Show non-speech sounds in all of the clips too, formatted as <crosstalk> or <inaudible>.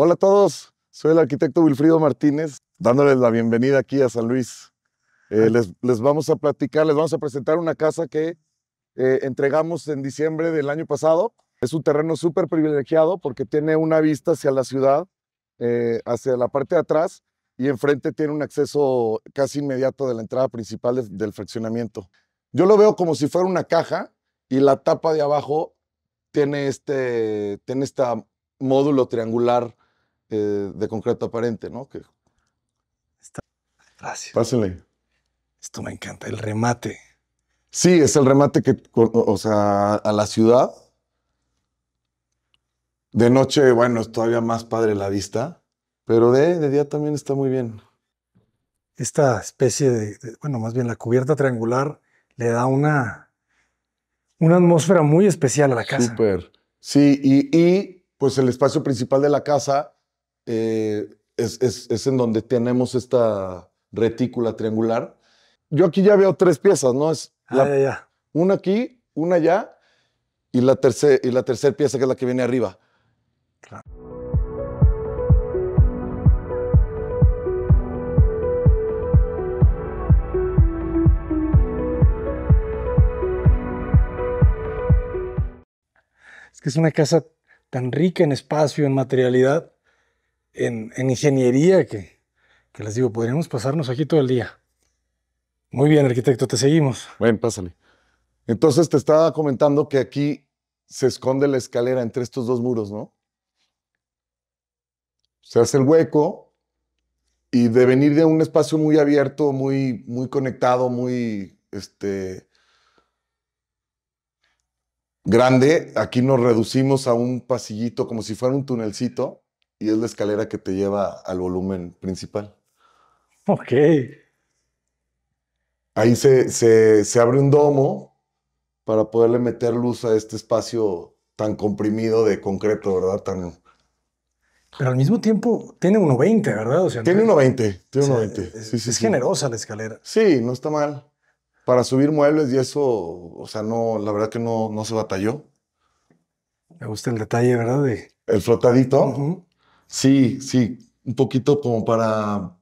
Hola a todos, soy el arquitecto Wilfrido Martínez, dándoles la bienvenida aquí a San Luis. Eh, les, vamos a platicar, les vamos a presentar una casa que eh, entregamos en diciembre del año pasado. Es un terreno súper privilegiado porque tiene una vista hacia la ciudad, eh, hacia la parte de atrás, y enfrente tiene un acceso casi inmediato de la entrada principal del fraccionamiento. Yo lo veo como si fuera una caja y la tapa de abajo tiene este, tiene este módulo triangular eh, de concreto aparente, ¿no? Que... Está fácil. Pásenle. Esto me encanta, el remate. Sí, es el remate que, o sea, a la ciudad. De noche, bueno, es todavía más padre la vista, pero de, día también está muy bien. Esta especie de, bueno, más bien la cubierta triangular le da una, una atmósfera muy especial a la casa. Súper. Sí, y, y pues el espacio principal de la casa eh, es, es, en donde tenemos esta retícula triangular. Yo aquí ya veo tres piezas, ¿no? Es ah, ya, ya. Una aquí, una allá y la tercera y la tercera pieza que es la que viene arriba. Claro. Es que es una casa tan rica en espacio, en materialidad, en, ingeniería que, les digo, podríamos pasarnos aquí todo el día. Muy bien, arquitecto, te seguimos. Bueno, pásale. Entonces te estaba comentando que aquí se esconde la escalera entre estos dos muros, ¿no? Se hace el hueco y de venir de un espacio muy abierto, muy, muy conectado, muy este, grande, aquí nos reducimos a un pasillito como si fuera un tunelcito y es la escalera que te lleva al volumen principal. Ok. Ahí se, se, abre un domo para poderle meter luz a este espacio tan comprimido de concreto, ¿verdad? Tan, pero al mismo tiempo tiene 1.20, ¿verdad? O sea, tiene 1.20, tiene Es, generosa la escalera. Sí, no está mal. Para subir muebles y eso, o sea, no, la verdad que no, no se batalló. Me gusta el detalle, ¿verdad? El flotadito. Sí, sí, un poquito como para...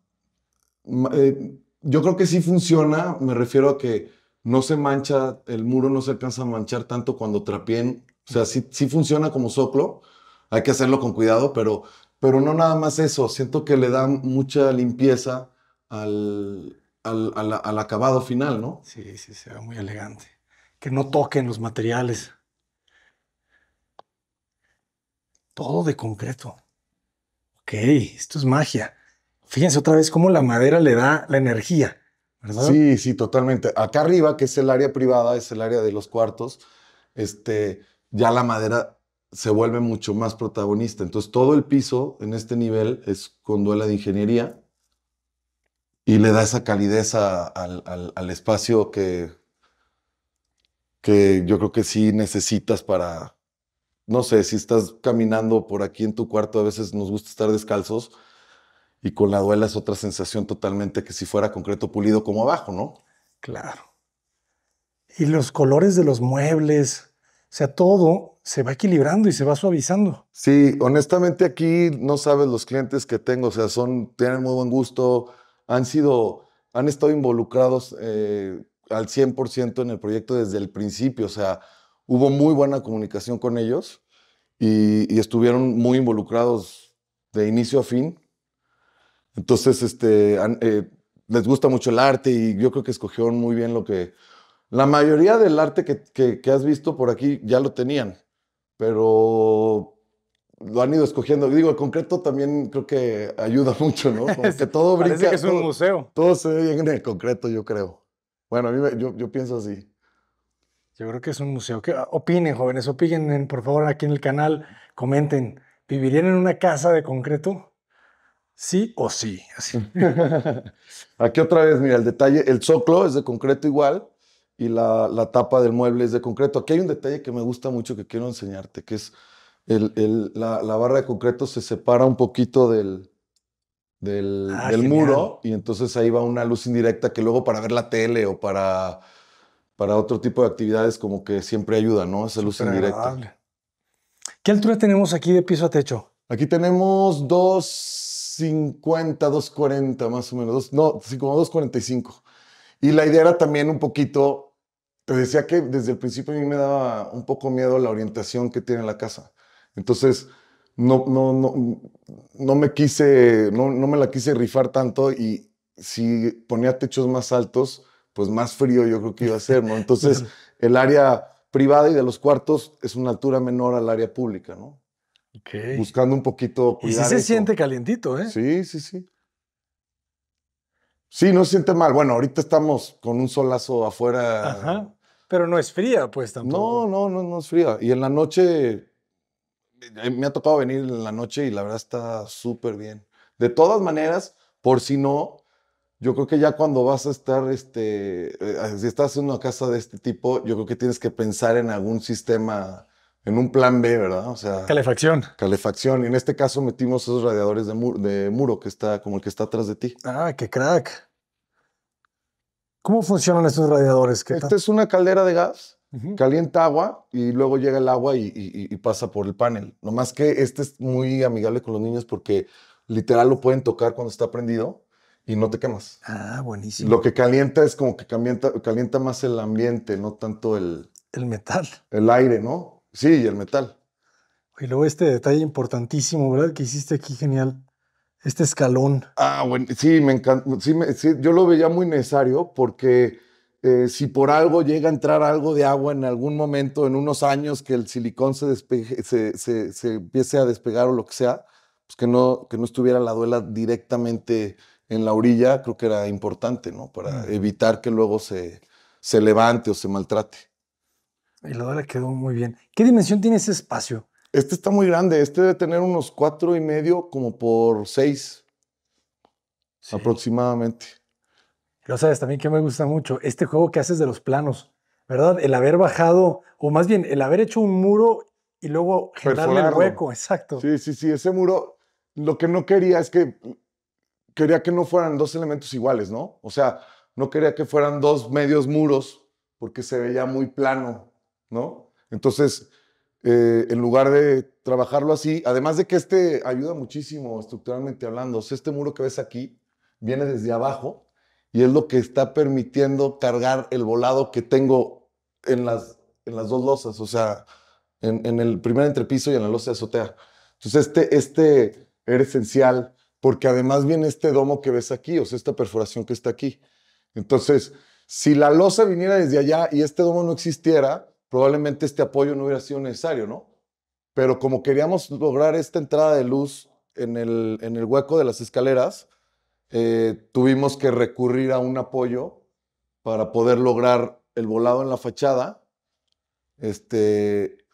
Eh, yo creo que sí funciona, me refiero a que no se mancha, el muro no se alcanza a manchar tanto cuando trapien, o sea, sí, sí funciona como soplo, hay que hacerlo con cuidado, pero, pero no nada más eso, siento que le da mucha limpieza al, al, al acabado final, ¿no? Sí, sí, se ve muy elegante. Que no toquen los materiales. Todo de concreto. Ok, esto es magia. Fíjense otra vez cómo la madera le da la energía, ¿verdad? Sí, sí, totalmente. Acá arriba, que es el área privada, es el área de los cuartos, este, ya la madera se vuelve mucho más protagonista. Entonces, todo el piso en este nivel es con duela de ingeniería y le da esa calidez al, al espacio que, que yo creo que sí necesitas para, no sé, si estás caminando por aquí en tu cuarto, a veces nos gusta estar descalzos y con la duela es otra sensación totalmente que si fuera concreto pulido como abajo, ¿no? Claro. Y los colores de los muebles, o sea, todo se va equilibrando y se va suavizando. Sí, honestamente aquí no sabes los clientes que tengo, o sea, son, tienen muy buen gusto, han sido, han estado involucrados eh, al 100% en el proyecto desde el principio, o sea, hubo muy buena comunicación con ellos y, estuvieron muy involucrados de inicio a fin. Entonces, este, eh, les gusta mucho el arte y yo creo que escogieron muy bien lo que... La mayoría del arte que, que, has visto por aquí ya lo tenían, pero lo han ido escogiendo. Digo, el concreto también creo que ayuda <laughs> mucho, ¿no? Como que todo brinca. Parece que es un museo. Todo se ve bien en el concreto, yo creo. Bueno, a mí yo, yo pienso así. Yo creo que es un museo. Ah, opinen, jóvenes, opinen, por favor, aquí en el canal, comenten. ¿Vivirían en una casa de concreto? Sí o sí. <laughs> aquí otra vez, mira, el detalle, el soclo es de concreto igual y la, tapa del mueble es de concreto. Aquí hay un detalle que me gusta mucho que quiero enseñarte, que es el, la, barra de concreto se separa un poquito del, del ah, muro y entonces ahí va una luz indirecta que luego para ver la tele o para para otro tipo de actividades como que siempre ayuda, ¿no? Esa luz indirecta. ¿Qué altura tenemos aquí de piso a techo? Aquí tenemos 250, 240 más o menos, dos, no, como 245. Y la idea era también un poquito, te decía que desde el principio a mí me daba un poco miedo la orientación que tiene la casa. Entonces, no, no, no, no me quise, no, no me la quise rifar tanto y si ponía techos más altos, pues más frío yo creo que iba a ser, ¿no? Entonces, <laughs> el área privada y de los cuartos es una altura menor al área pública, ¿no? Ok. Buscando un poquito cuidar Y sí se siente calientito, ¿eh? Sí, sí, sí. Sí, no se siente mal. Bueno, ahorita estamos con un solazo afuera. Ajá. Pero no es fría, pues tampoco. No, no, no, no es fría. Y en la noche, eh, me ha tocado venir en la noche y la verdad está súper bien. De todas maneras, por si no, yo creo que ya cuando vas a estar, este, eh, si estás en una casa de este tipo, yo creo que tienes que pensar en algún sistema, en un plan B, ¿verdad? O sea, calefacción. Calefacción. Y en este caso metimos esos radiadores de, de muro que está como el que está atrás de ti. Ah, qué crack. ¿Cómo funcionan esos radiadores? Este es una caldera de gas, calienta agua y luego llega el agua y, pasa por el panel. Nomás que este es muy amigable con los niños porque literal lo pueden tocar cuando está prendido y no te quemas. Ah, buenísimo. Lo que calienta es como que calienta, calienta más el ambiente, no tanto el... El metal. <laughs> El aire, ¿no? Sí, el metal. Y luego este detalle importantísimo, ¿verdad? Que hiciste aquí, genial. Este escalón. Ah, bueno, sí, me encanta. Sí, yo lo veía muy necesario porque eh, si por algo llega a entrar algo de agua en algún momento, en unos años, que el silicón se, se, empiece a despegar o lo que sea, pues que no, que no estuviera la duela directamente en la orilla creo que era importante, ¿no? Para evitar que luego se, se levante o se maltrate. Y la le quedó muy bien. ¿Qué dimensión tiene ese espacio? Este está muy grande. Este debe tener unos cuatro y medio como por seis aproximadamente. Lo sabes también que me gusta mucho este juego que haces de los planos, ¿verdad? El haber bajado, o más bien el haber hecho un muro y luego generarle el hueco, exacto. Sí, sí, sí. Ese muro, lo que no quería es que quería que no fueran dos elementos iguales, ¿no? O sea, no quería que fueran dos medios muros porque se veía muy plano, ¿no? Entonces, eh, en lugar de trabajarlo así, además de que este ayuda muchísimo estructuralmente hablando, o sea, este muro que ves aquí viene desde abajo y es lo que está permitiendo cargar el volado que tengo en las, en las dos losas, o sea, en, el primer entrepiso y en la losa de azotea. Entonces, este, este era esencial porque además viene este domo que ves aquí, o sea, esta perforación que está aquí. Entonces, si la losa viniera desde allá y este domo no existiera, probablemente este apoyo no hubiera sido necesario, ¿no? Pero como queríamos lograr esta entrada de luz en el, en el hueco de las escaleras, eh, tuvimos que recurrir a un apoyo para poder lograr el volado en la fachada. Este,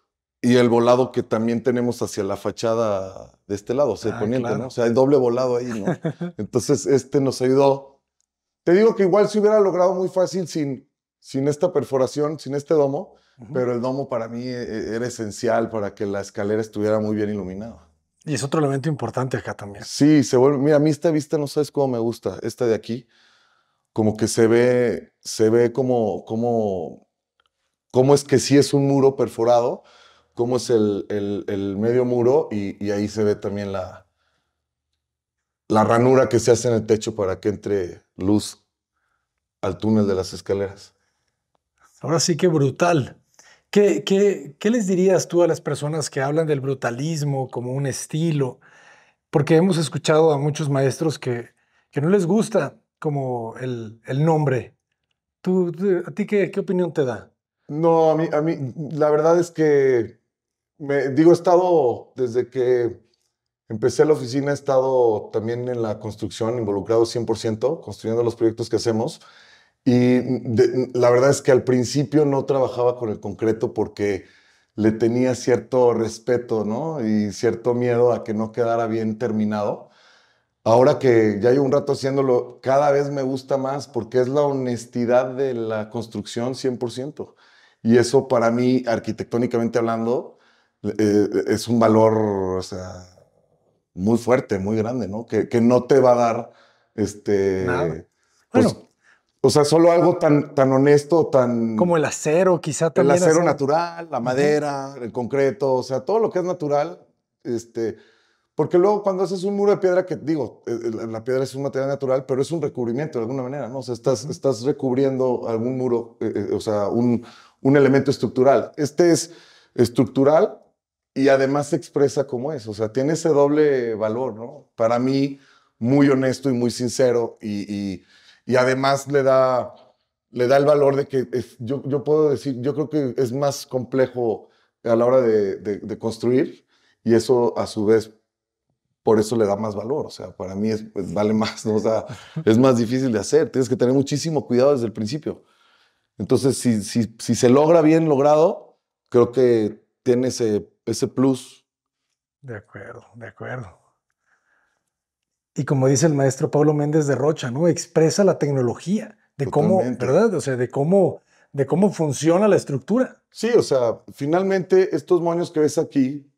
y el volado que también tenemos hacia la fachada de este lado, se ah, poniente, ¿no? O sea, el doble volado ahí, ¿no? <laughs> Entonces, este nos ayudó. Te digo que igual se hubiera logrado muy fácil sin, sin esta perforación, sin este domo, pero el domo para mí eh, eh, era esencial para que la escalera estuviera muy bien iluminada. Y es otro elemento importante acá también. Sí, se vuelve. Mira, a mí esta vista no sabes cómo me gusta, esta de aquí. Como que se ve, se ve como, como, como es que sí es un muro perforado, cómo es el, medio muro y, ahí se ve también la, la ranura que se hace en el techo para que entre luz al túnel de las escaleras. Ahora sí que brutal. ¿Qué, qué, qué les dirías tú a las personas que hablan del brutalismo como un estilo? Porque hemos escuchado a muchos maestros que, no les gusta como el, nombre. ¿Tú, ¿A ti qué, qué opinión te da? No, a mí, a mí, la verdad es que digo, he estado desde que empecé la oficina, he estado también en la construcción, involucrado 100%, construyendo los proyectos que hacemos. Y la verdad es que al principio no trabajaba con el concreto porque le tenía cierto respeto, ¿no? Y cierto miedo a que no quedara bien terminado. Ahora que ya llevo un rato haciéndolo, cada vez me gusta más porque es la honestidad de la construcción 100%. Y eso para mí, arquitectónicamente hablando, eh, es un valor o sea, muy fuerte, muy grande, ¿no? Que, que no te va a dar este. Pues, bueno. O sea, solo algo ah. tan, tan honesto, tan. Como el acero, quizá también. El acero natural, la madera, el concreto, o sea, todo lo que es natural. Este, porque luego cuando haces un muro de piedra, que digo, eh, eh, la piedra es un material natural, pero es un recubrimiento de alguna manera, ¿no? O sea, estás, estás recubriendo algún muro, o sea, un, un elemento estructural. Este es estructural, y además se expresa como es, o sea, tiene ese doble valor, ¿no? Para mí, muy honesto y muy sincero y, y, y además le da, le da el valor de que es, yo, yo, puedo decir, yo creo que es más complejo a la hora de, de, construir y eso a su vez, por eso le da más valor, o sea, para mí es, pues, vale más, ¿no? o sea, <laughs> es más difícil de hacer, tienes que tener muchísimo cuidado desde el principio. Entonces, si, si, si se logra bien logrado, creo que tiene ese ese plus. De acuerdo, de acuerdo. Y como dice el maestro Pablo Méndez de Rocha, ¿no? Expresa la tecnología, de cómo, ¿verdad? O sea, de cómo, de cómo funciona la estructura. Sí, o sea, finalmente estos moños que ves aquí,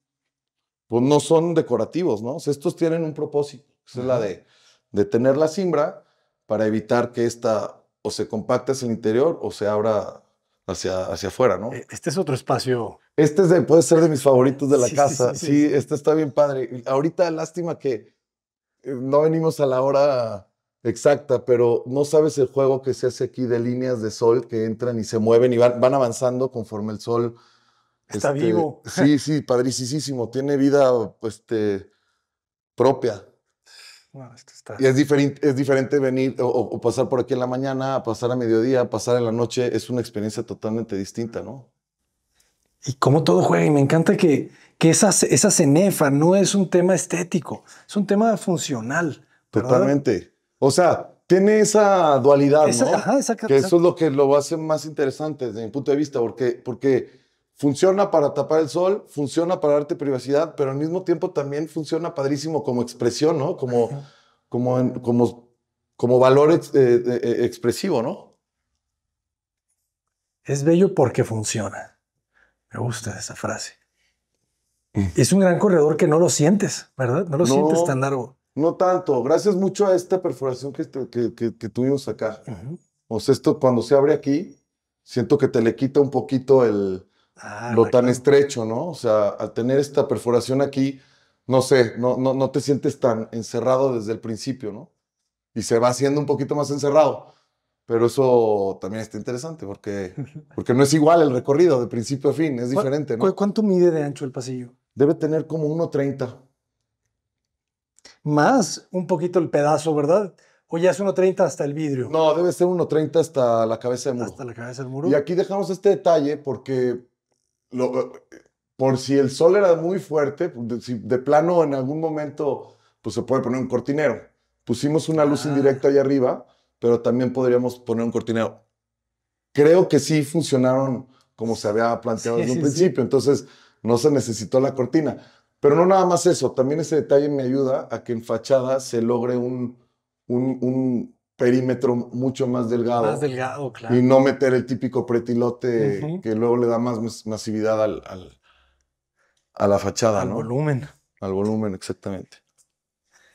pues no son decorativos, ¿no? estos tienen un propósito, es la de, de tener la simbra para evitar que esta o se compacte hacia el interior o se abra hacia, afuera, ¿no? E, este es otro espacio. Este es puede ser de mis favoritos de la <laughs> casa. Sí, este está bien padre. Ahorita, lástima que eh, no venimos a la hora exacta, pero no sabes el juego que se hace aquí de líneas de sol que entran y se mueven y van, avanzando conforme el sol. Está este, vivo. Sí, sí, padricísimo. Tiene vida pues, este, propia. Y es diferente, es diferente venir o, pasar por aquí en la mañana, pasar a mediodía, pasar en la noche, es una experiencia totalmente distinta, ¿no? Y cómo todo juega, y me encanta que, esa, cenefa no es un tema estético, es un tema funcional. Totalmente. O sea, tiene esa dualidad, ¿no? que eso es lo que lo hace más interesante desde mi punto de vista, porque, porque funciona para tapar el sol, funciona para darte privacidad, pero al mismo tiempo también funciona padrísimo como expresión, ¿no? Como, como, como, como valor eh, eh, eh, expresivo, ¿no? Es bello porque funciona. Me gusta esa frase. Mm. Es un gran corredor que no lo sientes, ¿verdad? No lo sientes tan largo. No tanto. Gracias mucho a esta perforación que, este, que, tuvimos acá. O sea, esto cuando se abre aquí, siento que te le quita un poquito el, Ah, lo tan estrecho, ¿no? O sea, al tener esta perforación aquí, no sé, no, no, no te sientes tan encerrado desde el principio, ¿no? Y se va haciendo un poquito más encerrado. Pero eso también está interesante porque, <laughs> porque no es igual el recorrido de principio a fin, es diferente, ¿no? ¿Cuánto mide de ancho el pasillo? Debe tener como 1.30. Más un poquito el pedazo, ¿verdad? O ya es 1.30 hasta el vidrio. No, debe ser 1.30 hasta la cabeza del muro. Hasta la cabeza del muro. Y aquí dejamos este detalle porque eh, por si el sol era muy fuerte, pues, de, plano en algún momento pues se puede poner un cortinero. Pusimos una luz ah. indirecta ahí arriba, pero también podríamos poner un cortinero. Creo que sí funcionaron como se había planteado desde un principio, entonces no se necesitó la cortina. Pero no nada más eso, también ese detalle me ayuda a que en fachada se logre un, un perímetro mucho más delgado. Más delgado, claro. Y no meter el típico pretilote que luego le da más masividad al, a la fachada, al ¿no? Al volumen. Al volumen, exactamente.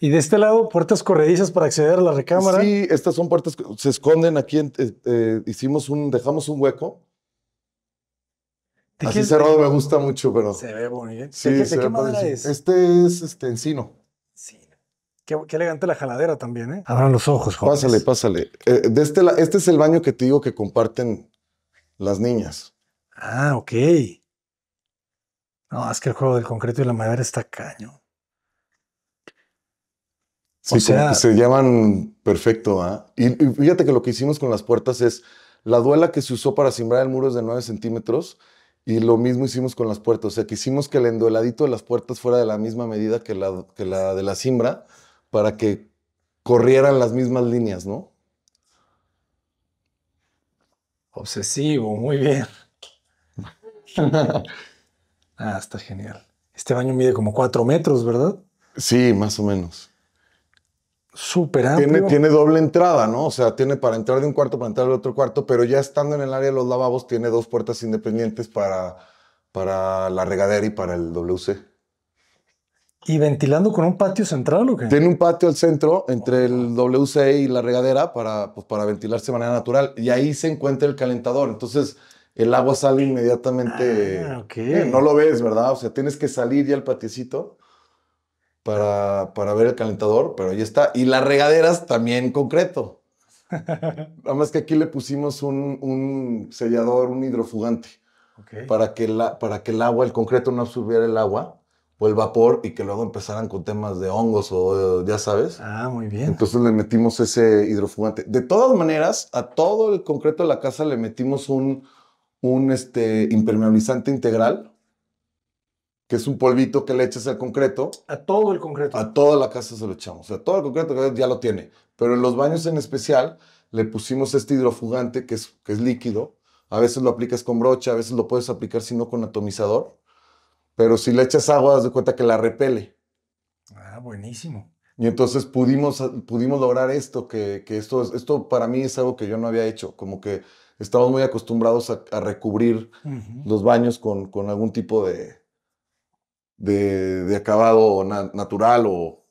Y de este lado, puertas corredizas para acceder a la recámara. Sí, estas son puertas que se esconden aquí. Eh, eh, hicimos un, dejamos un hueco. Así cerrado me gusta mucho, pero. Se ve bonito. Sí, Este es este, encino. Que elegante la jaladera también, ¿eh? Abran los ojos, Pásale, pásale. Eh, de este, este, es el baño que te digo que comparten las niñas. Ah, ok. No, es que el juego del concreto y la madera está caño. Sí, se llaman perfecto, ¿ah? Y, fíjate que lo que hicimos con las puertas es la duela que se usó para simbrar el muro es de 9 centímetros y lo mismo hicimos con las puertas. O sea, que hicimos que el endueladito de las puertas fuera de la misma medida que la, que la de la cimbra para que corrieran las mismas líneas, ¿no? Obsesivo, muy bien. <laughs> ah, está genial. Este baño mide como cuatro metros, ¿verdad? Sí, más o menos. Súper amplio. Tiene, doble entrada, ¿no? O sea, tiene para entrar de un cuarto, para entrar al otro cuarto, pero ya estando en el área de los lavabos, tiene dos puertas independientes para, para la regadera y para el WC. ¿Y ventilando con un patio central o qué? Tiene un patio al centro entre el ah. WC y la regadera para, pues, para ventilarse de manera natural. Y ahí se encuentra el calentador. Entonces, el agua sale inmediatamente. Ah, eh, no lo ves, ¿verdad? O sea, tienes que salir ya al patiecito para, para ver el calentador, pero ahí está. Y las regaderas también concreto. <laughs> Nada más que aquí le pusimos un, un sellador, un hidrofugante, para, que la, para que el agua, el concreto no absorbiera el agua o el vapor y que luego empezaran con temas de hongos o eh, ya sabes. Ah, muy bien. Entonces le metimos ese hidrofugante. De todas maneras, a todo el concreto de la casa le metimos un, un este, impermeabilizante integral, que es un polvito que le echas al concreto. A todo el concreto. A toda la casa se lo echamos. O sea, todo el concreto ya lo tiene. Pero en los baños en especial le pusimos este hidrofugante que es, que es líquido. A veces lo aplicas con brocha, a veces lo puedes aplicar si no con atomizador. Pero si le echas agua, das de cuenta que la repele. Ah, buenísimo. Y entonces pudimos, pudimos lograr esto, que, esto, esto para mí es algo que yo no había hecho, como que estamos muy acostumbrados a, recubrir los baños con, algún tipo de, de, acabado natural o,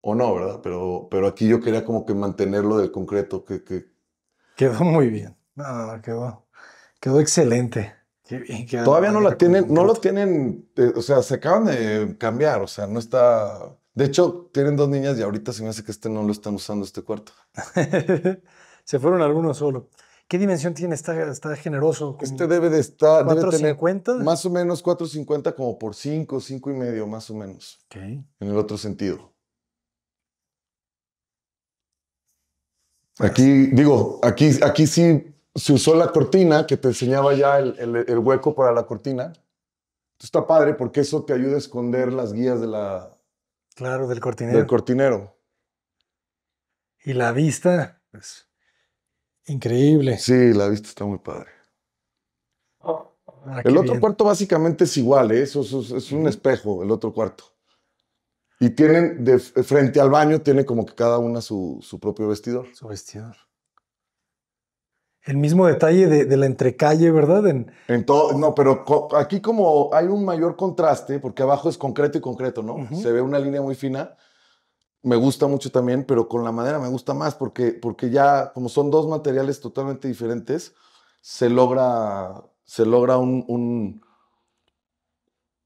o no, ¿verdad? Pero, pero aquí yo quería como que mantenerlo del concreto. Que, Quedó muy bien. quedó, quedó excelente. Todavía no la tienen, no lo tienen, eh, o sea, se acaban de cambiar, o sea, no está... De hecho, tienen dos niñas y ahorita se me hace que este no lo están usando, este cuarto. <laughs> se fueron algunos solo. ¿Qué dimensión tiene? Está, está generoso. Este debe de estar... Debe más o menos 450 como por 5, 5 y medio, más o menos. Ok. En el otro sentido. Aquí, digo, aquí, aquí sí se usó la cortina que te enseñaba ya el, el, hueco para la cortina. Esto está padre porque eso te ayuda a esconder las guías de la. Claro, del cortinero. Del cortinero. Y la vista. Pues, increíble. Sí, la vista está muy padre. Ah, el otro cuarto básicamente es igual, ¿eh? eso es, un espejo, el otro cuarto. Y tienen, de, frente al baño, tiene como que cada una su, su propio vestidor. Su vestidor el mismo detalle de, la entrecalle, ¿verdad? En, todo, no, pero aquí como hay un mayor contraste, porque abajo es concreto y concreto, ¿no? Se ve una línea muy fina. Me gusta mucho también, pero con la madera me gusta más porque, porque ya, como son dos materiales totalmente diferentes, se logra, se logra un,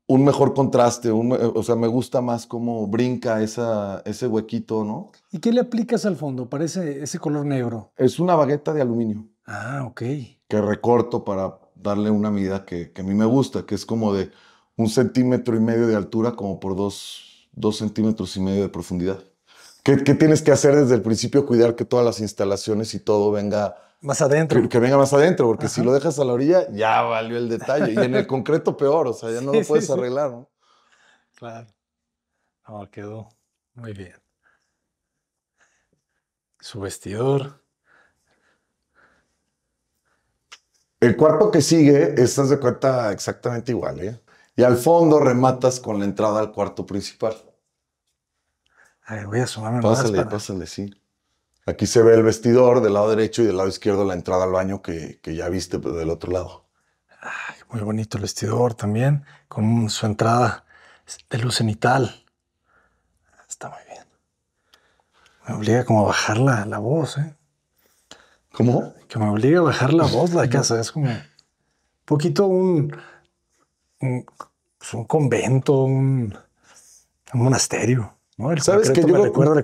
un, mejor contraste. o sea, me gusta más cómo brinca esa, ese huequito, ¿no? ¿Y qué le aplicas al fondo Parece ese, ese color negro? Es una bagueta de aluminio. Ah, ok. Que recorto para darle una medida que, a mí me gusta, que es como de un centímetro y medio de altura, como por dos, centímetros y medio de profundidad. ¿Qué, tienes que hacer desde el principio? Cuidar que todas las instalaciones y todo venga... Más adentro. Que, venga más adentro, porque si lo dejas a la orilla, ya valió el detalle. Y en el concreto peor, o sea, ya <laughs> no lo puedes arreglar, ¿no? Claro. Ahora quedó muy bien. Su vestidor. El cuarto que sigue, estás de cuenta exactamente igual, ¿eh? Y al fondo rematas con la entrada al cuarto principal. A ver, voy a sumarme Pásale, para... pásale, sí. Aquí se ve el vestidor del lado derecho y del lado izquierdo la entrada al baño que, ya viste del otro lado. Ay, muy bonito el vestidor también, con su entrada de luz cenital. Está muy bien. Me obliga como a bajar la, la voz, ¿eh? ¿Cómo? Que me obliga a bajar la voz la <laughs> casa. Es como un poquito un, un, pues convento, un, monasterio. ¿no? El ¿Sabes que yo me recuerda a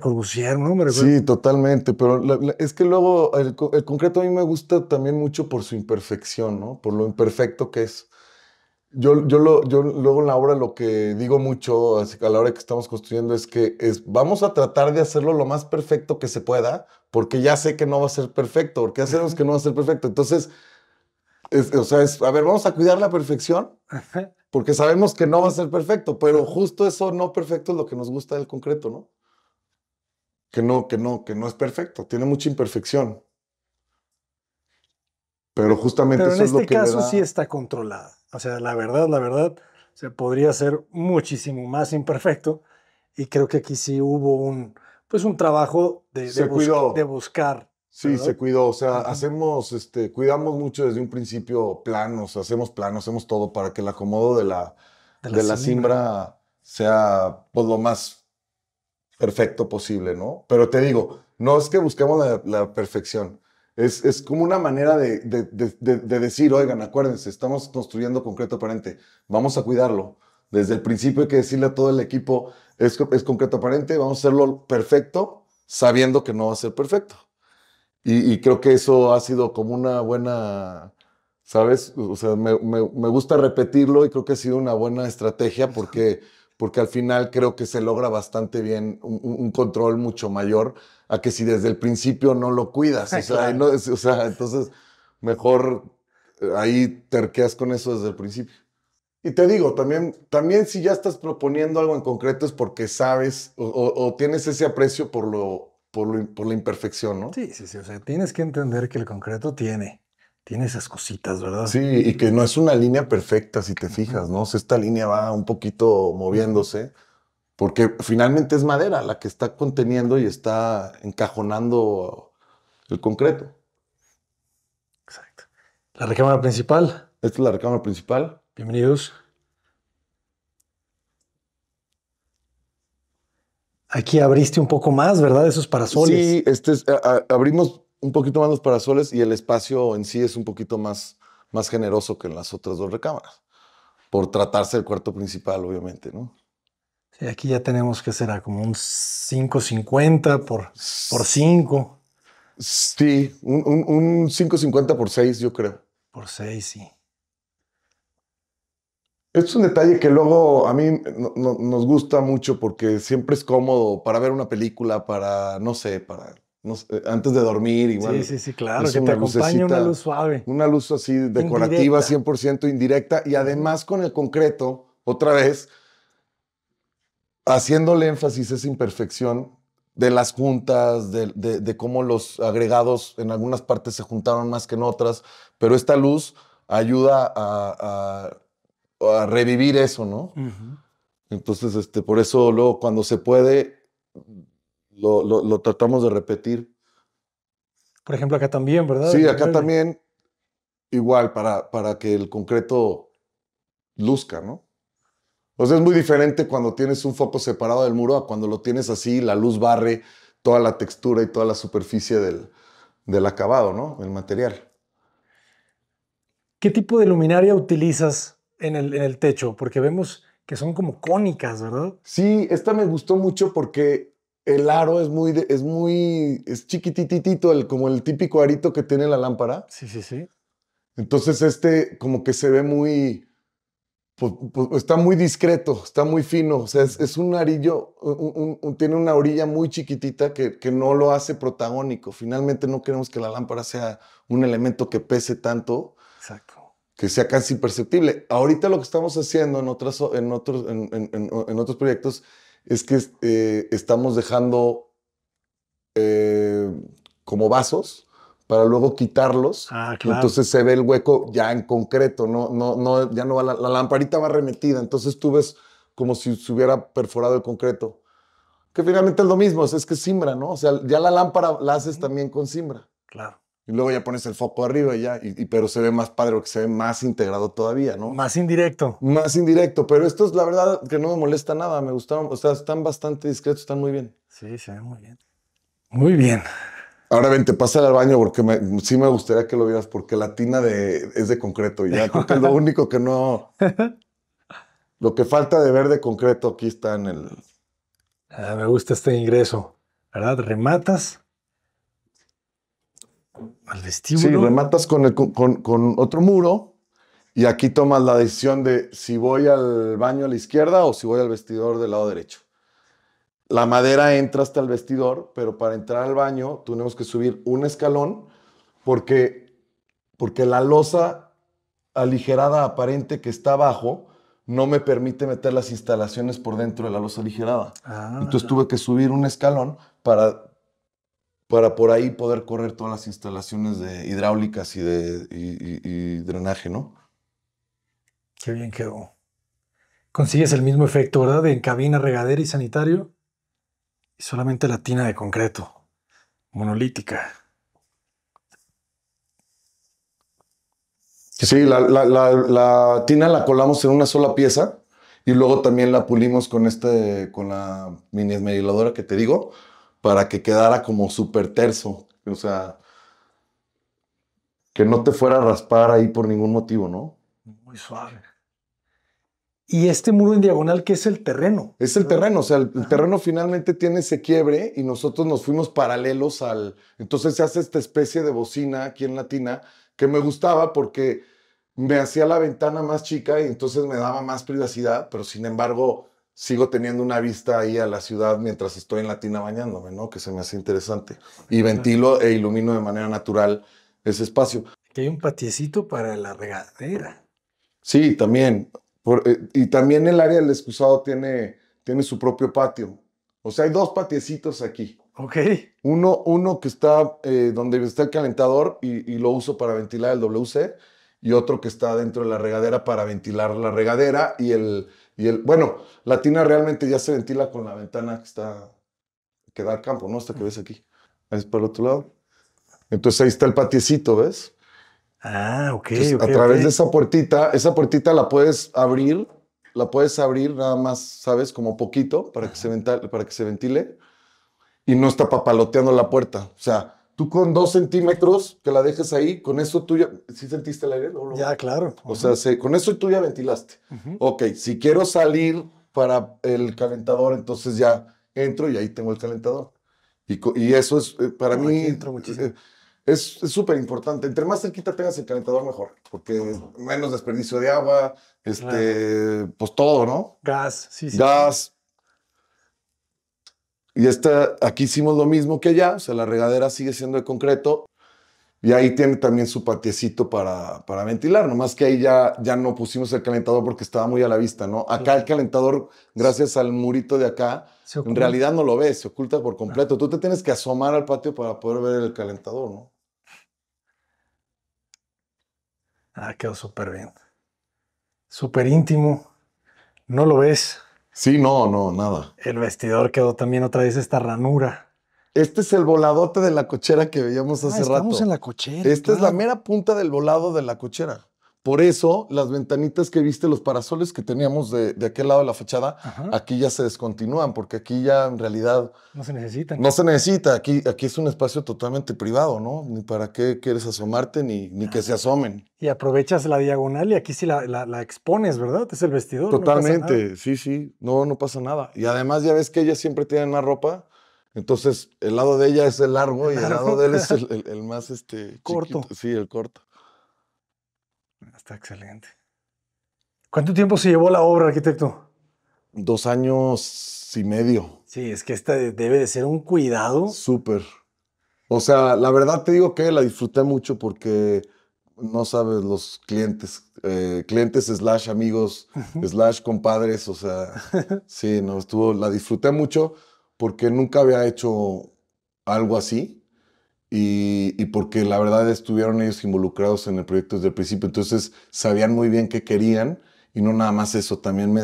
¿no? Sí, totalmente. Pero es que luego el concreto a mí me gusta también mucho por su imperfección, ¿no? Por lo imperfecto que es yo, luego en la obra lo que digo mucho a la hora que estamos construyendo es que es, vamos a tratar de hacerlo lo más perfecto que se pueda, porque ya sé que no va a ser perfecto, porque ya sabemos que no va a ser perfecto. Entonces, o sea, es, a ver, vamos a cuidar la perfección, <laughs> porque sabemos que no va a ser perfecto, pero justo eso no perfecto es lo que nos gusta del concreto, ¿no? Que no, que no, que no es perfecto, tiene mucha imperfección. Pero justamente eso en este es lo este que caso sí está controlada. O sea, la verdad, la verdad, se podría ser muchísimo más imperfecto. Y creo que aquí sí hubo un, pues un trabajo de, de, buscar. Sí, se cuidó. O sea, hacemos, este, cuidamos mucho desde un principio planos, hacemos planos, hacemos todo para que el acomodo de la, de la, sea pues, lo más perfecto posible, ¿no? Pero te digo, no es que busquemos la perfección, es, como una manera de, decir, oigan, acuérdense, estamos construyendo concreto aparente, vamos a cuidarlo. Desde el principio hay que decirle a todo el equipo, es, concreto aparente, vamos a hacerlo perfecto, sabiendo que no va a ser perfecto. Y, creo que eso ha sido como una buena, ¿sabes? O sea, me, gusta repetirlo y creo que ha sido una buena estrategia porque, porque al final creo que se logra bastante bien un control mucho mayor a que si desde el principio no lo cuidas. O sea, entonces mejor eh, ahí terqueas con eso desde el principio. Y te digo, también, también si ya estás proponiendo algo en concreto es porque sabes o, tienes ese aprecio por lo, por, por la imperfección, ¿no? Sí, sí, sí. O sea, tienes que entender que el concreto tiene tiene esas cositas, ¿verdad? Sí, y que no es una línea perfecta, si te fijas, ¿no? O esta línea va un poquito moviéndose porque finalmente es madera la que está conteniendo y está encajonando el concreto. Exacto. La recámara principal. Esta es la recámara principal. Bienvenidos. Aquí abriste un poco más, ¿verdad? Esos parasoles. Sí, este abrimos un poquito más los parasoles y el espacio en sí es un poquito más, más generoso que en las otras dos recámaras, por tratarse del cuarto principal, obviamente, ¿no? Y aquí ya tenemos que será como un 5.50 por, por 5. Sí, un, un, 5.50 por 6, yo creo. Por 6, sí. es un detalle que luego a mí nos gusta mucho porque siempre es cómodo para ver una película, para, no sé, para antes de dormir. Igual, sí, sí, sí, claro, que te acompañe una luz suave. Una luz así decorativa, 100% indirecta y además con el concreto, otra vez, haciéndole énfasis a esa imperfección de las juntas, de, cómo los agregados en algunas partes se juntaron más que en otras, pero esta luz ayuda a, revivir eso, ¿no? Entonces, este, por eso luego cuando se puede, lo, lo, tratamos de repetir. Por ejemplo, acá también, ¿verdad? Sí, acá también, igual, para, para que el concreto luzca, ¿no? O sea, es muy diferente cuando tienes un foco separado del muro a cuando lo tienes así, la luz barre toda la textura y toda la superficie del, del acabado, ¿no? El material. ¿Qué tipo de luminaria utilizas en el, techo? Porque vemos que son como cónicas, ¿verdad? Sí, esta me gustó mucho porque el aro es muy, es muy, es chiquititito, el, como el típico arito que tiene la lámpara. Sí, sí, sí. Entonces este como que se ve muy, pues, pues, está muy discreto, está muy fino. O sea, es, un arillo, tiene una orilla muy chiquitita que, no lo hace protagónico. Finalmente no queremos que la lámpara sea un elemento que pese tanto. Que sea casi imperceptible. Ahorita lo que estamos haciendo en, otros, proyectos es que eh, estamos dejando eh, como vasos para luego quitarlos. Ah, Entonces se ve el hueco ya en concreto, no, no, no, ya no va, la, lamparita va remetida, entonces tú ves como si se hubiera perforado el concreto. Que finalmente es lo mismo, es que simbra, ¿no? O sea, ya la lámpara la haces también con simbra. Claro. Y luego ya pones el foco arriba y ya, y, pero se ve más padre que se ve más integrado todavía, ¿no? Más indirecto. Más indirecto, pero esto es la verdad que no me molesta nada, me gustaron, o sea, están bastante discretos, están muy bien. Sí, se ven muy bien. Muy bien. Ahora ven, te pasa al baño porque sí me gustaría que lo vieras porque la tina de, es de concreto y ya creo que lo <laughs> único que no... Lo que falta de ver de concreto aquí está en el... Ah, me gusta este ingreso, ¿verdad? Rematas al vestíbulo. Sí, rematas con, con otro muro y aquí tomas la decisión de si voy al baño a la izquierda o si voy al vestidor del lado derecho. La madera entra hasta el vestidor, pero para entrar al baño tenemos que subir un escalón porque, porque la losa aligerada aparente que está abajo no me permite meter las instalaciones por dentro de la losa aligerada. Ah. Entonces tuve que subir un escalón para, para por ahí poder correr todas las instalaciones de hidráulicas y de drenaje, ¿no? Qué bien quedó. Consigues el mismo efecto, ¿verdad? De en cabina, regadera y sanitario y solamente la tina de concreto, monolítica. Sí, la, la, tina la colamos en una sola pieza y luego también la pulimos con este, con la mini esmeriladora que te digo, para que quedara como súper terso. O sea, que no te fuera a raspar ahí por ningún motivo, ¿no? Muy suave y este muro en diagonal que es el terreno. Es el ah. terreno, o sea, el, terreno finalmente tiene ese quiebre y nosotros nos fuimos paralelos al... Entonces se hace esta especie de bocina aquí en Latina que me gustaba porque me hacía la ventana más chica y entonces me daba más privacidad, pero sin embargo sigo teniendo una vista ahí a la ciudad mientras estoy en Latina bañándome, ¿no? Que se me hace interesante. Y ventilo e ilumino de manera natural ese espacio. Que hay un patiecito para la regadera. Sí, también. Eh, y también el área del excusado tiene, tiene su propio patio. O sea, hay dos patiecitos aquí. Ok. Uno, uno que está eh, donde está el calentador y, lo uso para ventilar el WC y otro que está dentro de la regadera para ventilar la regadera y el, y el bueno, la tina realmente ya se ventila con la ventana que está, que da al campo, ¿no? Esta que ves aquí. Es por el otro lado. Entonces ahí está el patiecito, ¿ves? Ah, ok. okay a través de esa puertita, esa puertita la puedes abrir, la puedes abrir nada más, ¿sabes? Como poquito para que, se ventile, para que se ventile y no está papaloteando la puerta. O sea, tú con dos centímetros que la dejes ahí, con eso tú ya, ¿sí sentiste el aire? Ya, claro. O sea, con eso tú ya ventilaste. Ok, si quiero salir para el calentador, entonces ya entro y ahí tengo el calentador. Y, eso es, eh, para mí, entro muchísimo. Eh, es súper importante. Entre más cerquita tengas el calentador, mejor, porque menos desperdicio de agua, este, pues todo, ¿no? Gas, sí, sí. Gas. Y esta, aquí hicimos lo mismo que allá, o sea, la regadera sigue siendo de concreto. Y ahí tiene también su patiecito para, para ventilar, nomás que ahí ya, ya no pusimos el calentador porque estaba muy a la vista, ¿no? Acá el calentador, gracias al murito de acá, en realidad no lo ves, se oculta por completo. Tú te tienes que asomar al patio para poder ver el calentador, ¿no? Ah, quedó súper bien. Súper íntimo. ¿No lo ves? Sí, no, no, nada. El vestidor quedó también otra vez esta ranura. Este es el voladote de la cochera que veíamos ah, hace rato. Estamos en la cochera. Esta es la mera punta del volado de la cochera. Por eso, las ventanitas que viste, los parasoles que teníamos de, de aquel lado de la fachada, aquí ya se descontinúan, porque aquí ya en realidad... No se necesitan. No se necesita, aquí, aquí es un espacio totalmente privado, ¿no? Ni para qué quieres asomarte, ni, ni que se asomen. Y aprovechas la diagonal y aquí sí la, expones, ¿verdad? Es el vestidor. Totalmente, sí, sí, no, no pasa nada. Y además ya ves que ella siempre tiene una ropa, entonces el lado de ella es el largo, y el lado de él es <laughs> el, más este, corto. Sí, el corto. Está excelente. ¿Cuánto tiempo se llevó la obra, arquitecto? Dos años y medio. Sí, es que esta debe de ser un cuidado. Súper. O sea, la verdad te digo que la disfruté mucho porque no sabes los clientes, eh, clientes slash amigos, slash compadres, o sea, <laughs> sí, no, estuvo, la disfruté mucho porque nunca había hecho algo así y, porque la verdad estuvieron ellos involucrados en el proyecto desde el principio, entonces sabían muy bien qué querían y no nada más eso, también me,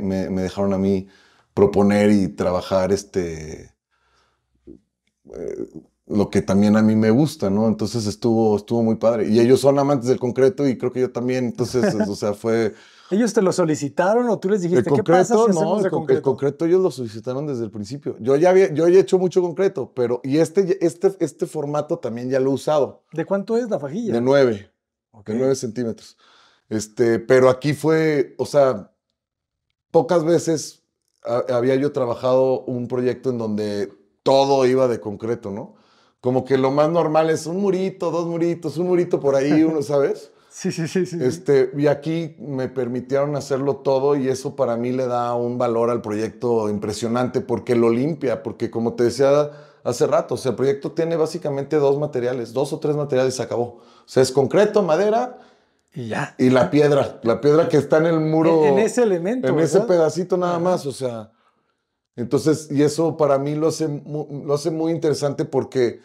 me, dejaron a mí proponer y trabajar este, eh, lo que también a mí me gusta, ¿no? Entonces estuvo, estuvo muy padre. Y ellos son amantes del concreto y creo que yo también, entonces, <laughs> o sea, fue... ¿Ellos te lo solicitaron o tú les dijiste qué pasa no, El concreto ellos lo solicitaron desde el principio. Yo ya había, yo he hecho mucho concreto, pero y este, este, este formato también ya lo he usado. ¿De cuánto es la fajilla? De nueve, Okay. De nueve centímetros. Este, pero aquí fue, o sea, pocas veces había yo trabajado un proyecto en donde todo iba de concreto, ¿no? Como que lo más normal es un murito, dos muritos, un murito por ahí, <laughs> uno, ¿sabes? Sí, sí, sí, sí. Este, y aquí me permitieron hacerlo todo y eso para mí le da un valor al proyecto impresionante porque lo limpia, porque como te decía hace rato, o sea, el proyecto tiene básicamente dos materiales, dos o tres materiales y se acabó. O sea, es concreto, madera y ya. Y la piedra, la piedra que está en el muro. En, ese elemento. En ese pedacito nada más, o sea. Entonces, y eso para mí lo hace, lo hace muy interesante porque,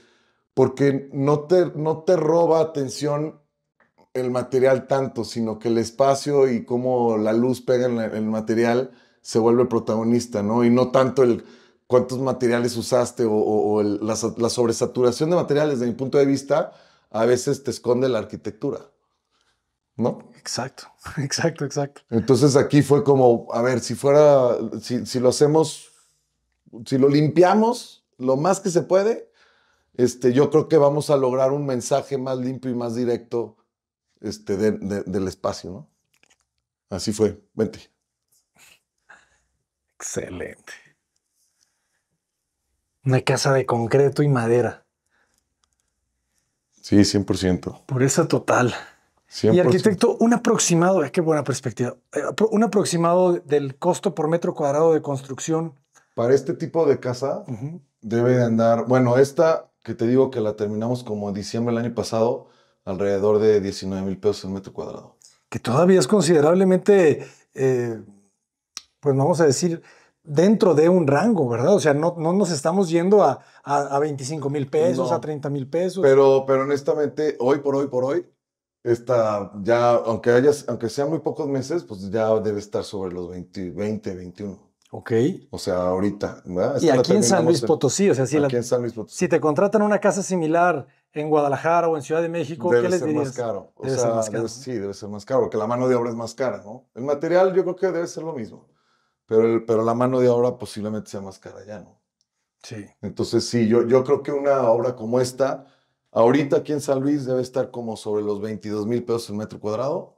porque no, te, no te roba atención el material tanto, sino que el espacio y cómo la luz pega en, el material se vuelve protagonista, ¿no? Y no tanto el cuántos materiales usaste o, la, sobresaturación de materiales, desde mi punto de vista, a veces te esconde la arquitectura, ¿no? Exacto, <laughs> exacto, exacto. Entonces aquí fue como, a ver, si fuera, si, lo hacemos, si lo limpiamos lo más que se puede, este, yo creo que vamos a lograr un mensaje más limpio y más directo este, del espacio, ¿no? Así fue, vente. Excelente. Una casa de concreto y madera. Sí, 100%. esa total. Y arquitecto, un aproximado, qué buena perspectiva, eh, un aproximado del costo por metro cuadrado de construcción. Para este tipo de casa debe de andar, bueno, esta que te digo que la terminamos como diciembre del año pasado, alrededor de 19 mil pesos el metro cuadrado. Que todavía es considerablemente, eh, pues vamos a decir, dentro de un rango, ¿verdad? O sea, no, no nos estamos yendo a, 25 mil pesos, a 30 mil pesos. Pero, pero honestamente, hoy por hoy por hoy, está ya, aunque, haya, aunque sean muy pocos meses, pues ya debe estar sobre los 20, 21. Ok. O sea, ahorita. Y aquí en San Luis Potosí, o sea, si, en San Potosí. si te contratan una casa similar en Guadalajara o en Ciudad de México, ¿qué les dirías? Más caro. debe ser más caro. sí, debe ser más caro, porque la mano de obra es más cara, ¿no? El material yo creo que debe ser lo mismo, pero, el, pero la mano de obra posiblemente sea más cara ya, ¿no? Sí. Entonces, sí, yo, yo creo que una obra como esta, ahorita aquí en San Luis debe estar como sobre los 22 mil pesos el metro cuadrado.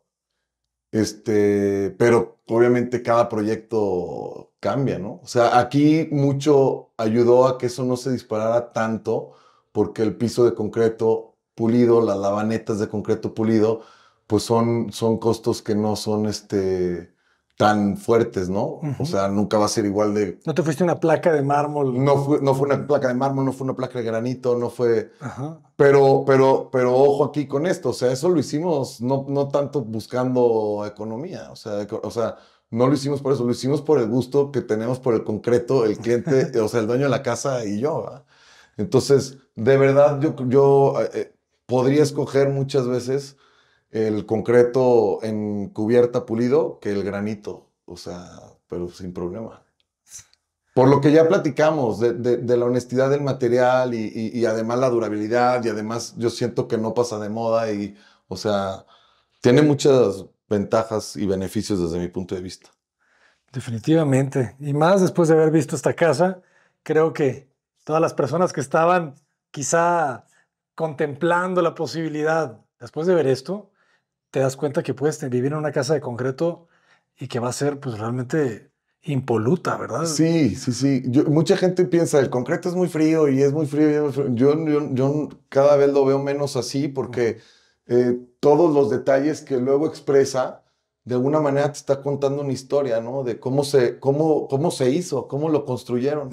Este, pero obviamente cada proyecto cambia, ¿no? O sea, aquí mucho ayudó a que eso no se disparara tanto, porque el piso de concreto pulido, las lavanetas de concreto pulido, pues son, son costos que no son este, tan fuertes, ¿no? O sea, nunca va a ser igual de... No te fuiste una placa de mármol. No fue, no fue una placa de mármol, no fue una placa de granito, no fue... Ajá. Pero, pero, pero ojo aquí con esto, o sea, eso lo hicimos no, tanto buscando economía, o sea, o sea, no lo hicimos por eso, lo hicimos por el gusto que tenemos por el concreto, el cliente, <laughs> o sea, el dueño de la casa y yo, ¿verdad? Entonces, de verdad, yo, eh, podría escoger muchas veces el concreto en cubierta pulido que el granito, o sea, pero sin problema. Por lo que ya platicamos de, la honestidad del material y, además la durabilidad y además yo siento que no pasa de moda y, o sea, tiene muchas ventajas y beneficios desde mi punto de vista. Definitivamente. Y más después de haber visto esta casa, creo que todas las personas que estaban quizá contemplando la posibilidad, después de ver esto, te das cuenta que puedes vivir en una casa de concreto y que va a ser pues realmente impoluta, ¿verdad? Sí, sí, sí. mucha gente piensa, el concreto es muy frío y es muy frío. Yo, cada vez lo veo menos así porque eh, todos los detalles que luego expresa, de alguna manera te está contando una historia, ¿no? De cómo se, cómo, cómo se hizo, cómo lo construyeron.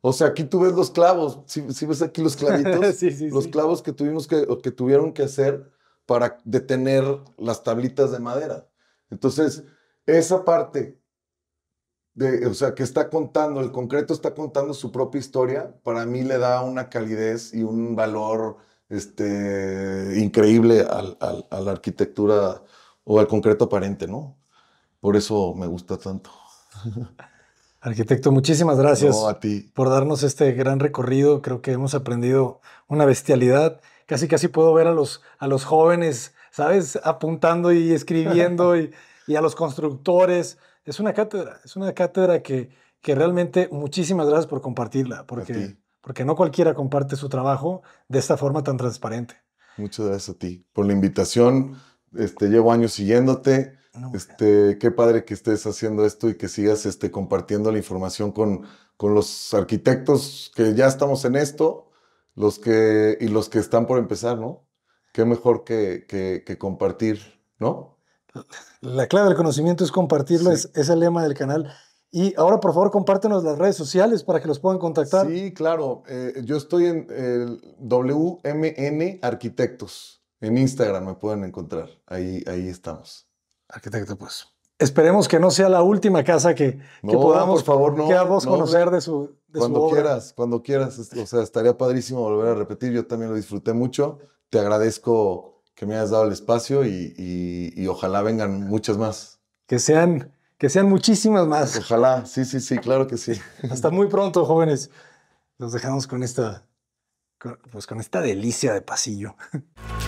O sea, aquí tú ves los clavos, si ¿sí, ves aquí los clavitos, <laughs> los clavos que tuvimos que, que tuvieron que hacer para detener las tablitas de madera. Entonces, esa parte, de, o sea, que está contando, el concreto está contando su propia historia, para mí le da una calidez y un valor este, increíble a la arquitectura o al concreto aparente, ¿no? Por eso me gusta tanto. Arquitecto, muchísimas gracias por darnos este gran recorrido. Creo que hemos aprendido una bestialidad. Casi, casi puedo ver a los, a los jóvenes, ¿sabes? Apuntando y escribiendo <laughs> y, y, a los constructores. Es una cátedra, es una cátedra que, que realmente muchísimas gracias por compartirla, porque, porque no cualquiera comparte su trabajo de esta forma tan transparente. Muchas gracias a ti por la invitación este, llevo años siguiéndote. Ah, este, qué padre que estés haciendo esto y que sigas este, compartiendo la información con, los arquitectos que ya estamos en esto los que, y los que están por empezar, ¿no? Qué mejor que, compartir, ¿no? La clave del conocimiento es compartirlo, es, el lema del canal. Y ahora, por favor, compártenos las redes sociales para que los puedan contactar. Sí, claro. Eh, yo estoy en el WMN Arquitectos en Instagram me pueden encontrar. Ahí, ahí estamos. Arquitecto, pues. Esperemos que no sea la última casa que, podamos por favor, no, conocer de su, de cuando su quieras, cuando quieras. O sea, estaría padrísimo volver a repetir. Yo también lo disfruté mucho. Te agradezco que me hayas dado el espacio y, y, ojalá vengan muchas más. Que sean, que sean muchísimas más. Ojalá, sí, sí, sí, claro que sí. <laughs> Hasta muy pronto, jóvenes. nos dejamos con esta, pues con esta delicia de pasillo. <laughs>